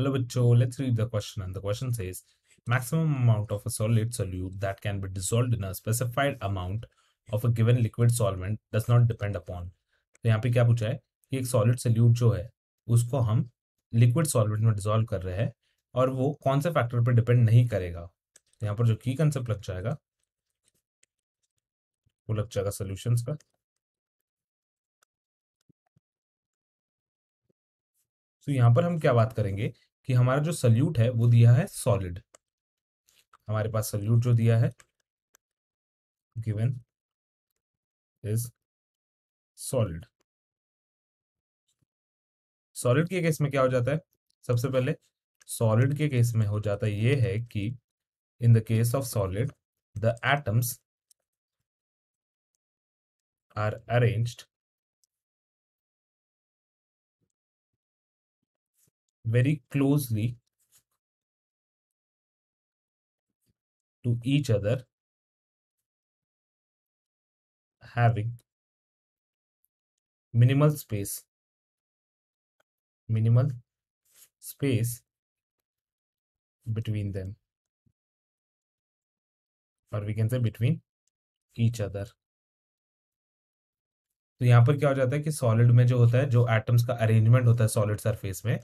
Hello, Bicho. Let's read the question. And the question says maximum amount of a solid solute that can be dissolved in a specified amount of a given liquid solvent does not depend upon. तो यहाँ पे क्या पूछा है कि एक solid salute जो है उसको हम लिक्विड सॉल्वेंट में डिजोल्व कर रहे हैं और वो कौन से फैक्टर पर डिपेंड नहीं करेगा तो यहाँ पर जो की कंसेप्ट लग जाएगा वो लग जाएगा सोल्यूशन का सो तो यहाँ पर हम क्या बात करेंगे कि हमारा जो सल्यूट है वो दिया है सॉलिड हमारे पास सल्यूट जो दिया है गिवन इज सॉलिड सॉलिड के केस में क्या हो जाता है सबसे पहले सॉलिड के केस में हो जाता ये है कि in the case of solid the atoms are arranged very closely to each other having minimal space minimal space between them or we can say between each other तो यहाँ पर क्या हो जाता है कि सॉलिड में जो होता है जो एटम्स का अरेंजमेंट होता है सॉलिड सरफेस में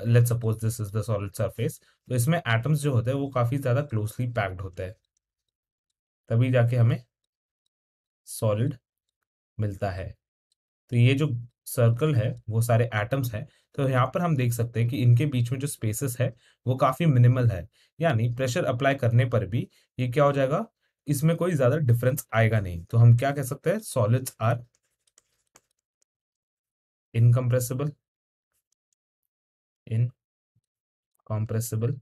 let suppose this is the solid surface तो इसमें एटम्स जो होते हैं वो काफी ज्यादा क्लोजली पैक्ड होते हैं तभी जाके हमें सॉलिड मिलता है तो ये जो सर्कल है वो सारे एटम्स हैं तो यहाँ पर हम देख सकते हैं कि इनके बीच में जो स्पेसेस है वो काफी मिनिमल है यानी प्रेशर अप्लाई करने पर भी ये क्या हो जाएगा इसमें कोई ज्यादा डिफरेंस आएगा नहीं तो हम क्या कह सकते हैं solids are incompressible in compressible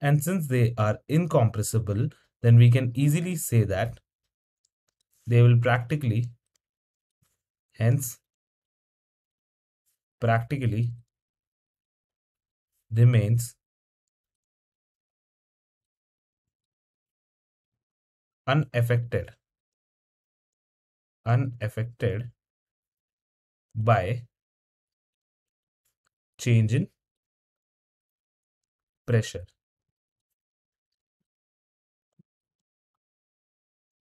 and since they are incompressible then we can easily say that they will practically hence practically remains unaffected unaffected by change in pressure.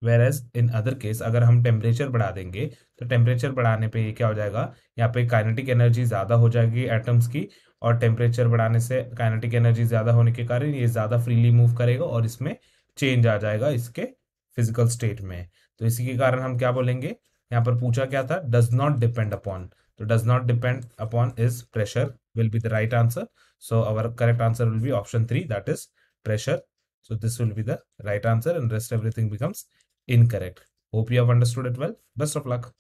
Whereas in other case अगर हम temperature बढ़ा देंगे तो temperature बढ़ाने पे ये क्या हो जाएगा यहाँ पे काइनेटिक एनर्जी ज़्यादा हो जाएगी एटम्स की और टेम्परेचर बढ़ाने से काइनेटिक एनर्जी ज़्यादा होने के कारण ये ज़्यादा फ्रीली मूव करेगा और इसमें चेंज आ जाएगा इसके फिजिकल स्टेट में तो इसी के कारण हम क्या बोलेंगे यहाँ पर पूछा क्या था does not depend upon So does not depend upon is pressure will be the right answer. So our correct answer will be option 3 that is pressure. So this will be the right answer and rest everything becomes incorrect. Hope you have understood it well. Best of luck.